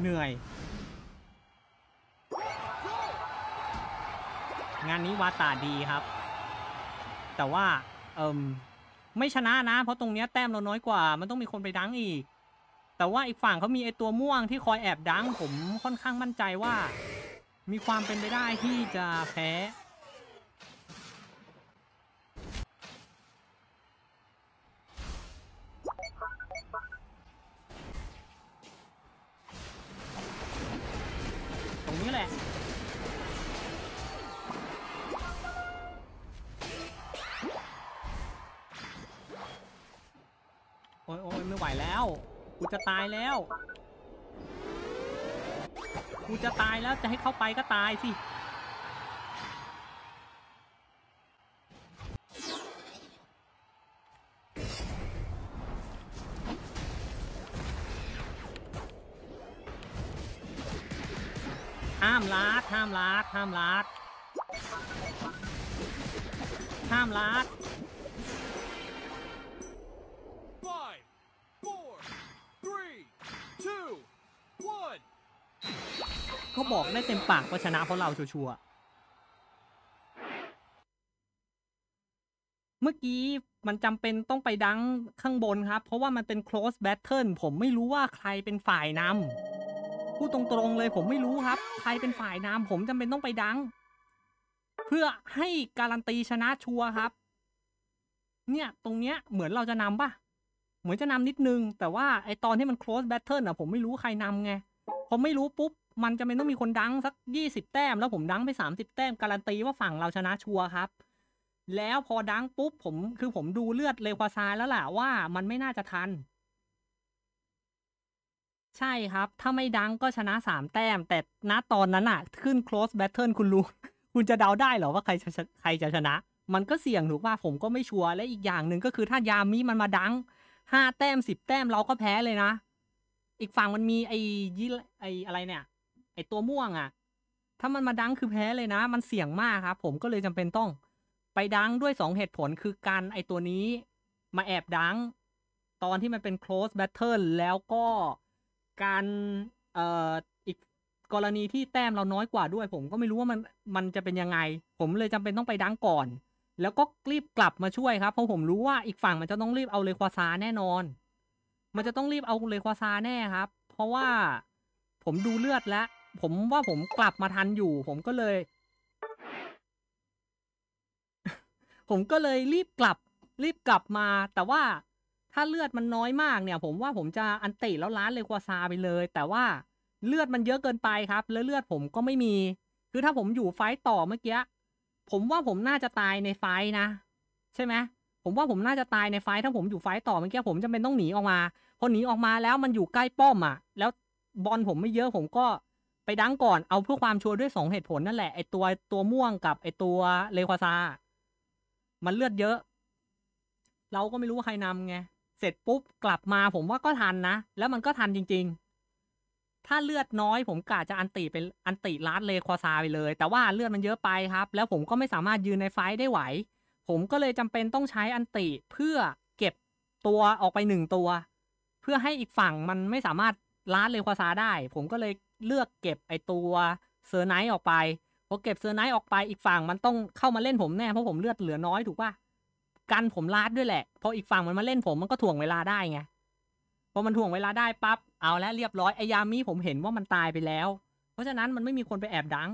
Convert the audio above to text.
เหนื่อย งานนี้วาตาดีครับ แต่ว่าเอิมไม่ชนะนะ เพราะตรงเนี้ยแต้มเราน้อยกว่า มันต้องมีคนไปดังอีก แต่ว่าอีกฝั่งเขามีไอตัวม่วงที่คอยแอบดัง ผมค่อนข้างมั่นใจว่า มีความเป็นไปได้ที่จะแพ้นี้แหละ โอ้ยโอ้ยไม่ไหวแล้ว กูจะตายแล้ว กูจะตายแล้ว จะให้เข้าไปก็ตายสิห้ามลัดห้ามลัดห้ามลัดห้ามลัดเขาบอกได้เต็มปากว่าชนะเพราะเราชัวร์เมื่อกี้มันจำเป็นต้องไปดังข้างบนครับ เพราะว่ามันเป็น close battle ผมไม่รู้ว่าใครเป็นฝ่ายนำพูดตรงๆเลยผมไม่รู้ครับใครเป็นฝ่ายนำผมจำเป็นต้องไปดัง เพื่อให้การันตีชนะชัวครับ เนี่ยตรงเนี้ยเหมือนเราจะนำปะเหมือนจะนำนิดนึง แต่ว่าไอตอนที่มัน close battle อะผมไม่รู้ใครนำไงผมไม่รู้ปุ๊บมันจะเป็นต้องมีคนดังสัก20แต้มแล้วผมดังไป30แต้มการันตีว่าฝั่งเราชนะชัวครับแล้วพอดังปุ๊บผมคือผมดูเลือดเลควาซายแล้วแหละว่า มันไม่น่าจะทันใช่ครับ ถ้าไม่ดังก็ชนะสามแต้ม แต่ณตอนนั้นอะขึ้น close battle คุณรู้ คุณจะเดาได้เหรอว่าใครจะใครจะชนะ มันก็เสี่ยงถูกป่ะผมก็ไม่ชัวร์ และอีกอย่างหนึ่งก็คือถ้ายามิมันมาดังห้าแต้มสิบแต้มเราก็แพ้เลยนะ อีกฝั่งมันมีไอ้ยี่ไอ้อะไรเนี่ย ไอ้ตัวม่วงอะ ถ้ามันมาดังคือแพ้เลยนะ มันเสี่ยงมากครับผมก็เลยจำเป็นต้อง ไปดังด้วย2เหตุผลคือการไอ้ตัวนี้มาแอบดังตอนที่มันเป็น close battle แล้วก็การเอ่ออีกกรณีที่แต้มเราน้อยกว่าด้วยผมก็ไม่รู้ว่ามันมันจะเป็นยังไง ผมเลยจำเป็นต้องไปดังก่อน แล้วก็รีบกลับมาช่วยครับเพราะผมรู้ว่าอีกฝั่งมันจะต้องรีบเอาเลควาซาแน่นอน มันจะต้องรีบเอาเลควาซาแน่ครับ เพราะว่าผมดูเลือดแล้ว ผมว่าผมกลับมาทันอยู่ผมก็เลย ผมก็เลยรีบกลับรีบกลับมาแต่ว่าถ้าเลือดมันน้อยมากเนี่ยผมว่าผมจะอันติแล้วล้านเลยกว่าซาไปเลย แต่ว่าเลือดมันเยอะเกินไปครับ แล้วเลือดผมก็ไม่มีคือถ้าผมอยู่ไฟต่อเมื่อกี้ผมว่าผมน่าจะตายในไฟนะ ใช่ไหมผมว่าผมน่าจะตายในไฟถ้าผมอยู่ไฟต่อเมื่อกี้ผมจำเป็นต้องหนีออกมาพอหนีออกมาแล้วมันอยู่ใกล้ป้อมอ่ะแล้วบอลผมไม่เยอะผมก็ไปดังก่อนเอาเพื่อความชัวร์ด้วย2เหตุผลนั่นแหละไอตัวตัวม่วงกับไอตัวเลควาซา มันเลือดเยอะ เราก็ไม่รู้ว่าใครนำไงเสร็จปุ๊บกลับมาผมว่าก็ทันนะ แล้วมันก็ทันจริงๆ ถ้าเลือดน้อยผมกะจะอันติเป็นอันติลัดเลควาซาไปเลย แต่ว่าเลือดมันเยอะไปครับ แล้วผมก็ไม่สามารถยืนในไฟได้ไหว ผมก็เลยจำเป็นต้องใช้อันติเพื่อเก็บตัวออกไปหนึ่งตัว เพื่อให้อีกฝั่งมันไม่สามารถลัดเลควาซาได้ ผมก็เลยเลือกเก็บไอตัวเซอร์ไนท์ออกไปพอเก็บเซอร์ไนท์ออกไปอีกฝั่งมันต้องเข้ามาเล่นผมแน่เพราะผมเลือดเหลือน้อยถูกปะ่ะกัน ผมลาด ด้วย แหละพออีกฝั่งมัน มา เล่นผมมันก็ ถ่วงเวลาได้ ไง พอมัน ถ่วงเวลาได้ ปั๊บ เอาแล้วเรียบร้อย ไอยามีผมเห็นว่ามันตายไปแล้ว เพราะฉะนั้นมันไม่มีคนไปแอบดัง